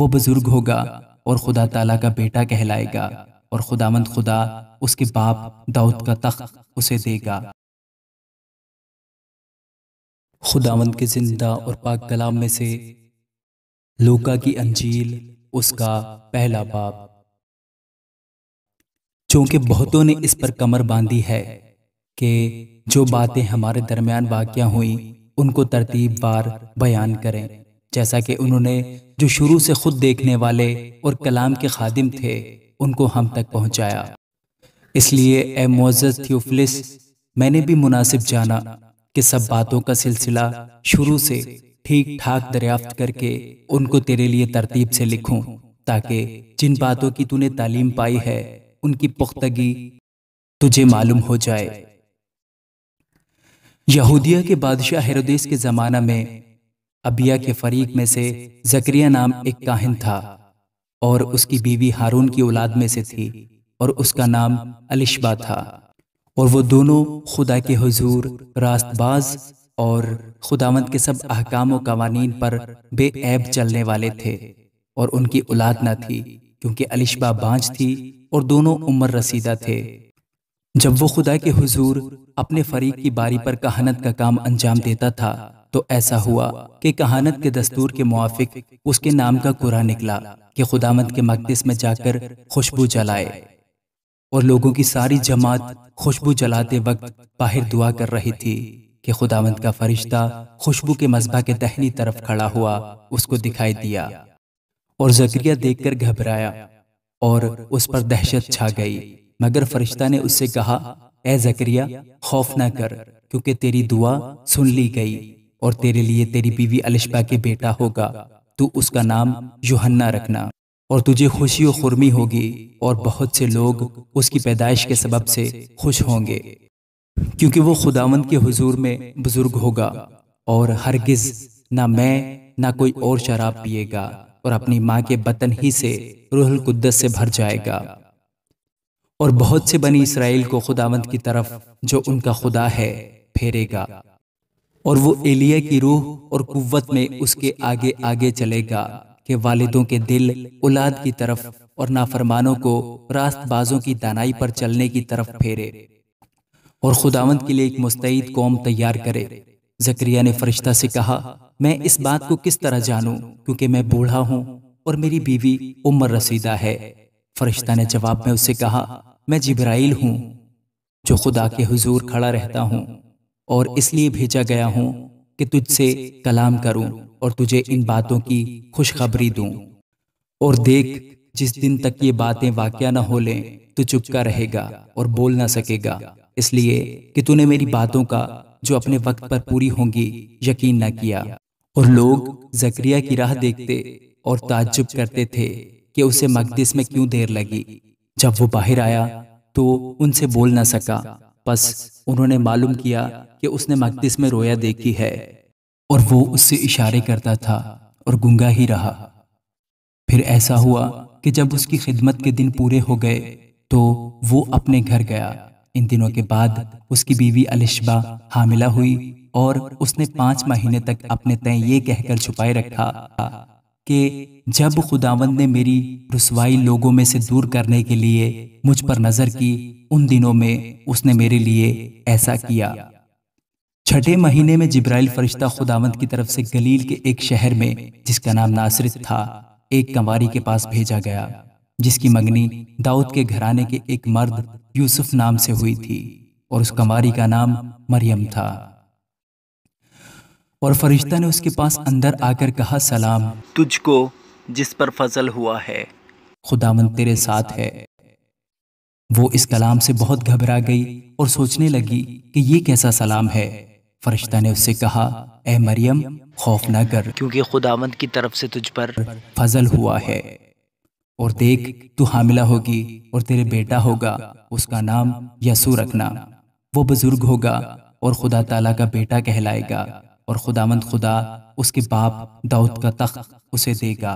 वो बुजुर्ग होगा और खुदा ताला का बेटा कहलाएगा और खुदामंद खुदा उसके बाप दाऊद का तख्त उसे देगा खुदावंद के जिंदा और पाक कलाम में से लोका की अंजील उसका पहला बाप चूंकि बहुतों ने इस पर कमर बांधी है कि जो बातें हमारे दरमियान वाकया हुई उनको तरतीब बार बयान करें जैसा कि उन्होंने जो शुरू से खुद देखने वाले और कलाम के खादिम थे उनको हम तक पहुंचाया इसलिए ए मोज़ थियोफिलिस मैंने भी मुनासिब जाना कि सब बातों का सिलसिला शुरू से ठीक ठाक दरियाफ्त करके उनको तेरे लिए तरतीब से लिखूं ताकि जिन बातों की तूने तालीम पाई है उनकी पुख्तगी तुझे मालूम हो जाए यहूदिया के बादशाह हेरोदेस के ज़माना में अबिया के फरीक में से जक्रिया नाम एक काहिन था और उसकी बीवी हारून की औलाद में से थी और उसका नाम अलिशबा था और वो दोनों खुदा के हजूर रास्तबाज और खुदावंत के सब अहकाम कवानीन पर बेऐब चलने वाले थे और उनकी औलाद ना थी क्योंकि अलिशबा बांझ थी और दोनों उम्र रसीदा थे जब वो खुदा के हुजूर अपने फरीक की बारी पर कहानत का काम अंजाम देता था तो ऐसा हुआ कि कहानत के दस्तूर के मुआफिक उसके नाम का कुरा निकला कि खुदामद के मकदस में जाकर खुशबू जलाए और लोगों की सारी जमात खुशबू जलाते वक्त बाहर दुआ कर रही थी कि खुदावंत का फरिश्ता खुशबू के मजबा के दहनी तरफ खड़ा हुआ उसको दिखाई दिया और जक्रिया देखकर घबराया और उस पर दहशत छा गई मगर फरिश्ता ने उससे कहा ए जक्रिया खौफ न कर क्योंकि तेरी दुआ सुन ली गई और तेरे लिए तेरी बीवी अलिशबा के बेटा होगा तू उसका नाम योहन्ना रखना और तुझे खुशी और खुरमी होगी और बहुत से लोग उसकी पैदाइश के सबब से खुश होंगे क्योंकि वो खुदावंद के हुजूर में बुजुर्ग होगा और हरगिज ना मैं ना कोई और शराब पिएगा और अपनी माँ के बतन ही से रूहल कुद्दस से भर जाएगा और बहुत से बनी इसराइल को खुदावंत की तरफ जो उनका खुदा है फेरेगा और वो एलिया की रूह और कुत में उसके आगे आगे चलेगा के वालिदों के दिल औलाद की तरफ और नाफरमानों को रास्तबाजों की दानाई पर चलने की तरफ फेरे और खुदावंत के लिए एक मुस्तैद कौम तैयार करे जक्रिया ने फरिश्ता से कहा मैं इस बात को किस तरह जानूं क्योंकि मैं बूढ़ा हूं और मेरी बीवी उम्र रसीदा है फरिश्ता ने जवाब में उससे कहा मैं जिब्राइल हूँ जो खुदा के हुजूर खड़ा रहता हूँ और इसलिए भेजा गया हूँ कि तुझसे कलाम करूं और तुझे इन बातों की खुशखबरी दूँ और देख जिस दिन तक ये बातें वाक्य न हो लें तो चुपका रहेगा और बोल ना सकेगा इसलिए कि तूने मेरी बातों का जो अपने वक्त पर पूरी होंगी यकीन न किया और लोग जक्रिया की राह देखते और ताज्जुब करते थे कि उसे मकदिस में क्यों देर लगी जब वो बाहर आया तो उनसे बोल ना सका बस उन्होंने मालूम किया कि उसने मकदिस में रोया देखी है और वो उससे इशारे करता था और गंगा ही रहा फिर ऐसा हुआ कि जब उसकी खिदमत के दिन पूरे हो गए तो वो अपने घर गया इन दिनों के बाद उसकी बीवी अलिशबा हामिला हुई और उसने पांच महीने तक अपने तय ये कहकर छुपाए रखा कि जब खुदावंद ने मेरी रसवाई लोगों में से दूर करने के लिए मुझ पर नज़र की उन दिनों में उसने मेरे लिए ऐसा किया छठे महीने में जिब्राइल फरिश्ता खुदावंद की तरफ से गलील के एक शहर में जिसका नाम नासरित था एक कंवारी के पास भेजा गया जिसकी मंगनी दाऊद के घराने के एक मर्द यूसुफ नाम से हुई थी और उस कंवारी का नाम मरियम था और फरिश्ता ने उसके पास अंदर आकर कहा सलाम तुझको जिस पर फजल हुआ है खुदावन तेरे साथ है वो इस कलाम से बहुत घबरा गई और सोचने लगी कि ये कैसा सलाम है फरिश्ता ने उससे कहा ए मरियम खौफ ना कर क्योंकि खुदावंत की तरफ से तुझ पर फजल हुआ है और देख तू हामिला होगी और तेरे बेटा होगा उसका नाम यसू रखना वो बुजुर्ग होगा और खुदा ताला का बेटा कहलाएगा और खुदामंद खुदा उसके बाप दाऊद का तख्त उसे देगा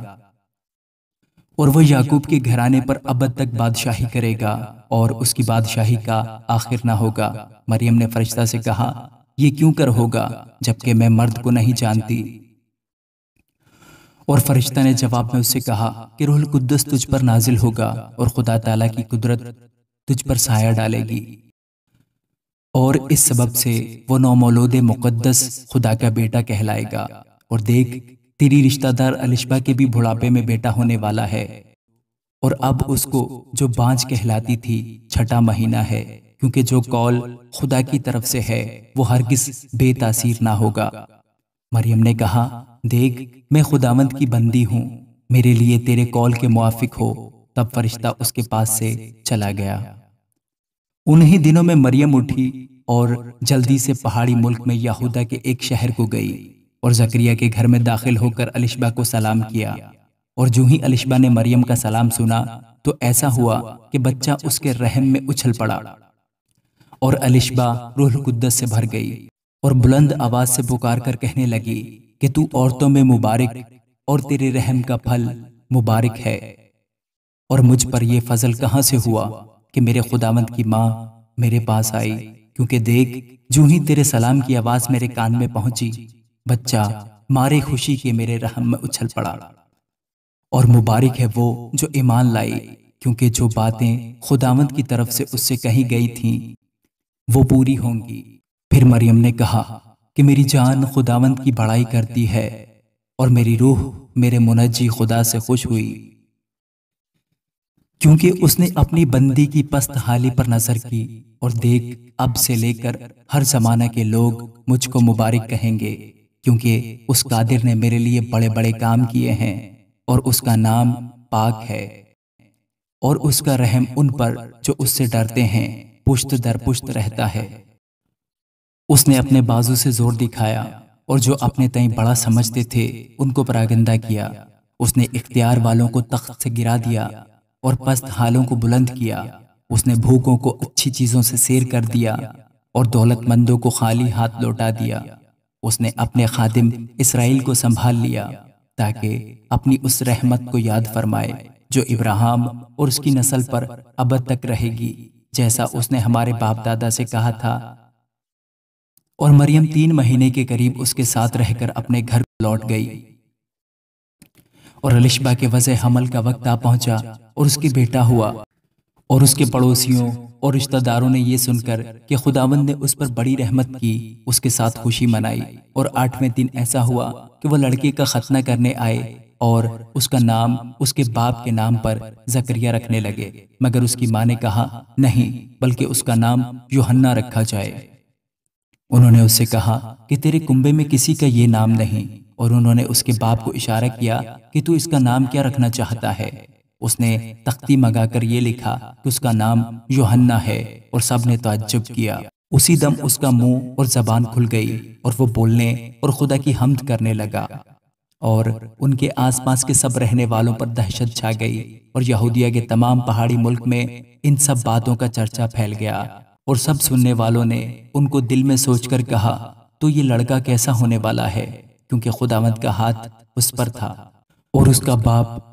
और वह याकूब के घराने पर अबद तक बादशाही करेगा और उसकी बादशाही का आखिर ना होगा मरियम ने फरिश्ता से कहा यह क्यों कर होगा जबकि मैं मर्द को नहीं जानती और फरिश्ता ने जवाब में उससे कहा कि रोहल कुदस तुझ पर नाजिल होगा और खुदा ताला की कुदरत तुझ पर साया डालेगी और इस सबब से वो नौमौलूद मुकद्दस खुदा का बेटा कहलाएगा और देख तेरी रिश्तेदार अलिशबा के भी बुढ़ापे में बेटा होने वाला है और अब उसको जो बांझ कहलाती थी छठा महीना है क्योंकि जो कॉल खुदा की तरफ से है वो किस बेतासीर ना होगा मरियम ने कहा देख मैं खुदावंत की बंदी हूँ मेरे लिए तेरे कॉल के मुआफिक हो तब फरिश्ता उसके पास से चला गया उन्हीं दिनों में मरियम उठी और जल्दी से पहाड़ी मुल्क में यहूदा के एक शहर को गई और जकरिया के घर में दाखिल होकर अलिशबा को सलाम किया और जो ही अलिशबा ने मरियम का सलाम सुना तो ऐसा हुआ कि बच्चा उसके रहम में उछल पड़ा और अलिशबा रूह कुद्दस से भर गई और बुलंद आवाज से पुकार कर कहने लगी कि तू औरतों में मुबारक और तेरे रहम का फल मुबारक है और मुझ पर यह फजल कहां से हुआ कि मेरे खुदावंत की माँ मेरे पास आई क्योंकि देख जू ही तेरे सलाम की आवाज मेरे कान में पहुंची बच्चा मारे खुशी के मेरे रहम में उछल पड़ा और मुबारक है वो जो ईमान लाई क्योंकि जो बातें खुदावंत की तरफ से उससे कही गई थीं वो पूरी होंगी फिर मरियम ने कहा कि मेरी जान खुदावंत की बड़ाई करती है और मेरी रूह मेरे मुनजी खुदा से खुश हुई क्योंकि उसने अपनी बंदी की पस्त हाली पर नजर की और देख अब से लेकर हर जमाना के लोग मुझको मुबारक कहेंगे क्योंकि उस कादिर ने मेरे लिए बड़े बड़े काम किए हैं और उसका नाम पाक है और उसका रहम उन पर जो उससे डरते हैं पुश्त दर पुश्त रहता है उसने अपने बाजू से जोर दिखाया और जो अपने तई बड़ा समझते थे उनको परागंदा किया उसने इख्तियार वालों को तख्त से गिरा दिया और पस्त हालों को बुलंद किया उसने भूखों को अच्छी चीजों से सैर कर दिया और दौलतमंदों को खाली हाथ लौटा दिया उसने अपने खादिम इसराइल को संभाल लिया ताकि अपनी उस रहमत को याद फरमाए जो इब्राहिम और उसकी नस्ल पर अब तक रहेगी जैसा उसने हमारे बाप दादा से कहा था और मरियम तीन महीने के करीब उसके साथ रहकर अपने घर लौट गई और अलिशबा के वजह हमल का वक्त आ पहुंचा और उसके बेटा हुआ और उसके पड़ोसियों और रिश्तेदारों ने यह सुनकर कि खुदावंद ने उस पर बड़ी रहमत की उसके साथ खुशी मनाई और आठवें दिन ऐसा हुआ कि वह लड़के का खतना करने आए और उसका नाम उसके बाप के नाम पर जकरिया रखने लगे मगर उसकी माँ ने कहा नहीं बल्कि उसका नाम योहन्ना रखा जाए उन्होंने उससे कहा कि तेरे कुंबे में किसी का ये नाम नहीं और उन्होंने उसके बाप को इशारा किया कि तू इसका नाम क्या रखना चाहता है उसने तख्ती मंगाकर ये लिखा कि उसका नाम योहन्ना है और सब ने तजुब किया उसी दम उसका मुंह और जबान खुल गई और वो बोलने और खुदा की हमद करने लगा और उनके आसपास के सब रहने वालों पर दहशत छा गई और यहूदिया के तमाम पहाड़ी मुल्क में इन सब बातों का चर्चा फैल गया और सब सुनने वालों ने उनको दिल में सोचकर कहा तो ये लड़का कैसा होने वाला है क्योंकि खुदावंत का हाथ उस पर था और उसका बाप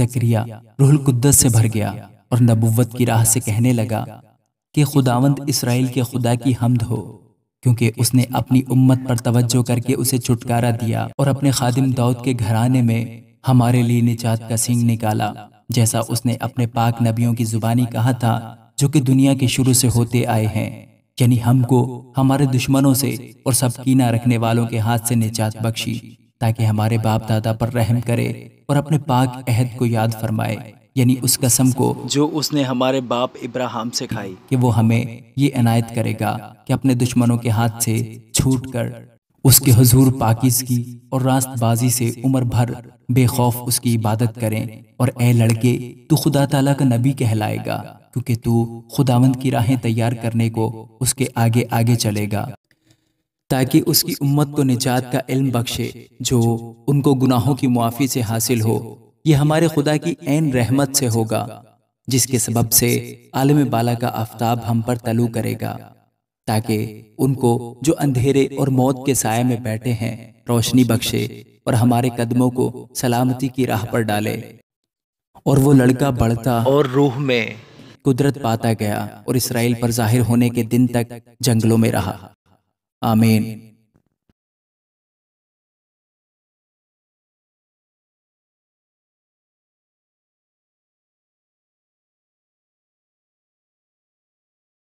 जकरिया रुहुल कुद्दस से भर गया और नबुवत की राह से कहने लगा कि खुदावंत इसराइल के खुदा की हमद हो क्योंकि उसने अपनी उम्मत पर तवज्जो करके उसे छुटकारा दिया और अपने खादिम दाऊद के घराने में हमारे लिए निजात का सिंह निकाला जैसा उसने अपने पाक नबियों की जुबानी कहा था जो कि दुनिया के शुरू से होते आए हैं यानी हमको हमारे दुश्मनों से और सब कीना रखने वालों के हाथ से निजात बख्शी ताकि हमारे बाप दादा पर रहम करे और अपने पाक अहद को याद फरमाए यानी उस कसम को जो उसने हमारे बाप इब्राहिम से खाई कि वो हमें ये अनायत करेगा कि अपने दुश्मनों के हाथ से छूट कर उसके हजूर की और रास्तबाजी से उम्र भर बेखौफ उसकी इबादत करें और ए लड़के तू खुदा तला का नबी कहलाएगा क्योंकि तू खुदावंद की राहें तैयार करने को उसके आगे आगे चलेगा ताकि उसकी उम्मत को निजात का इल्म बख्शे जो उनको गुनाहों की मुआफ़ी से हासिल हो यह हमारे खुदा की ऐन रहमत से होगा जिसके सबब से आलम बाला का आफ्ताब हम पर तलु करेगा ताकि उनको जो अंधेरे और मौत के साय में बैठे हैं रोशनी बख्शे और हमारे कदमों को सलामती की राह पर डाले और वो लड़का बढ़ता और रूह में कुदरत पाता गया और इसराइल पर जाहिर होने के दिन तक जंगलों में रहा आमीन